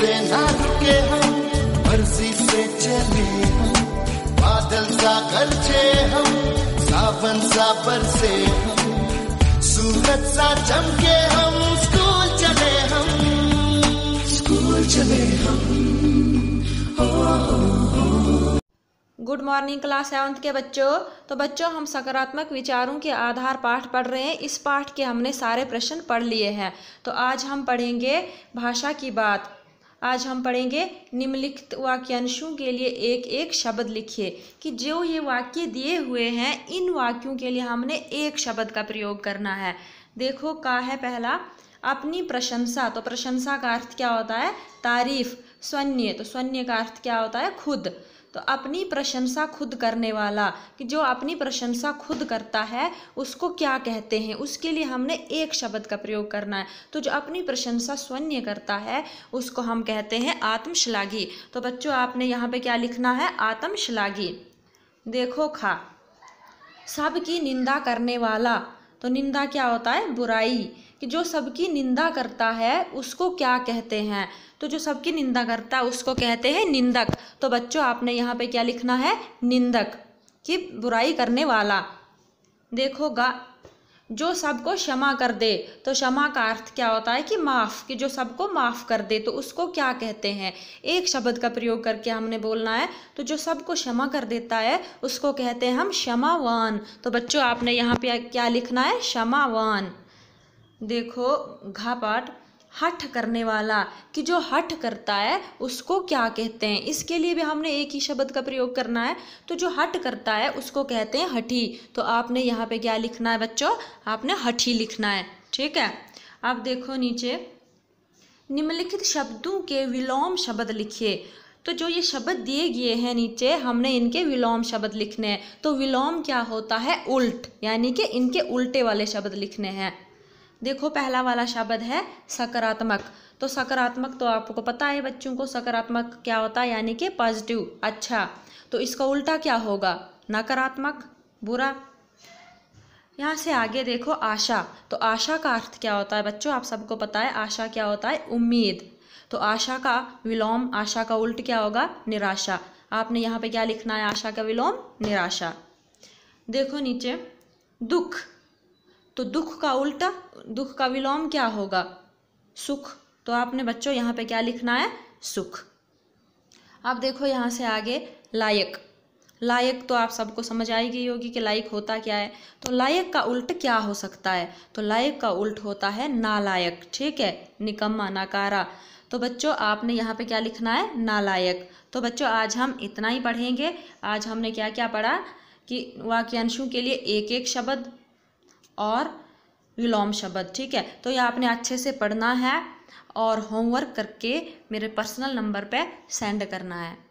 से हम से चले हम बादल सा हम सावन सा बरसे हम सा चमके हम स्कूल चले हम स्कूल चले हम गुड मॉर्निंग क्लास सेवन्थ के बच्चों तो बच्चों हम सकारात्मक विचारों के आधार पाठ पढ़ रहे हैं इस पाठ के हमने सारे प्रश्न पढ़ लिए हैं तो आज हम पढ़ेंगे भाषा की बात आज हम पढ़ेंगे निम्नलिखित वाक्यांशों के लिए एक एक शब्द लिखिए कि जो ये वाक्य दिए हुए हैं इन वाक्यों के लिए हमने एक शब्द का प्रयोग करना है देखो का है पहला अपनी प्रशंसा तो प्रशंसा का अर्थ क्या होता है तारीफ स्वन्य तो स्वन्य का अर्थ क्या होता है खुद तो अपनी प्रशंसा खुद करने वाला कि जो अपनी प्रशंसा खुद करता है उसको क्या कहते हैं उसके लिए हमने एक शब्द का प्रयोग करना है तो जो अपनी प्रशंसा स्वन्य करता है उसको हम कहते हैं आत्मश्लाघी तो बच्चों आपने यहाँ पे क्या लिखना है आत्मश्लाघी देखो खा सब की निंदा करने वाला तो निंदा क्या होता है बुराई कि जो सबकी निंदा करता है उसको क्या कहते हैं तो जो सबकी निंदा करता है उसको कहते हैं निंदक तो बच्चों आपने यहाँ पे क्या लिखना है निंदक कि बुराई करने वाला देखोगा जो सबको क्षमा कर दे तो क्षमा का अर्थ क्या होता है कि माफ़ कि जो सबको माफ़ कर दे तो उसको क्या कहते हैं एक शब्द का प्रयोग करके हमने बोलना है तो जो सबको क्षमा कर देता है उसको कहते हैं हम क्षमावान तो बच्चों आपने यहाँ पे क्या लिखना है क्षमावान देखो घापाट हठ करने वाला कि जो हठ करता है उसको क्या कहते हैं इसके लिए भी हमने एक ही शब्द का प्रयोग करना है तो जो हठ करता है उसको कहते हैं हठी तो आपने यहाँ पे क्या लिखना है बच्चों आपने हठी लिखना है ठीक है अब देखो नीचे निम्नलिखित शब्दों के विलोम शब्द लिखिए तो जो ये शब्द दिए गए हैं नीचे हमने इनके विलोम शब्द लिखने हैं तो विलोम क्या होता है उल्ट यानी कि इनके उल्टे वाले शब्द लिखने हैं देखो पहला वाला शब्द है सकारात्मक तो सकारात्मक तो आपको पता है बच्चों को सकारात्मक क्या होता है यानी कि पॉजिटिव अच्छा तो इसका उल्टा क्या होगा नकारात्मक बुरा यहाँ से आगे देखो आशा तो आशा का अर्थ क्या होता है बच्चों आप सबको पता है आशा क्या होता है उम्मीद तो आशा का विलोम आशा का उल्ट क्या होगा निराशा आपने यहाँ पे क्या लिखना है आशा का विलोम निराशा देखो नीचे दुख तो दुख का उल्टा दुख का विलोम क्या होगा सुख तो आपने बच्चों यहाँ पे क्या लिखना है सुख आप देखो यहाँ से आगे लायक लायक तो आप सबको समझ आई गई होगी कि लायक होता क्या है तो लायक का उल्ट क्या हो सकता है तो लायक का उल्ट होता है नालायक ठीक है निकम्मा नाकारा तो बच्चों आपने यहाँ पे क्या लिखना है नालायक तो बच्चों आज हम इतना ही पढ़ेंगे आज हमने क्या क्या पढ़ा कि वाक्यांशों के लिए एक एक शब्द और विलोम शब्द ठीक है तो ये आपने अच्छे से पढ़ना है और होमवर्क करके मेरे पर्सनल नंबर पे सेंड करना है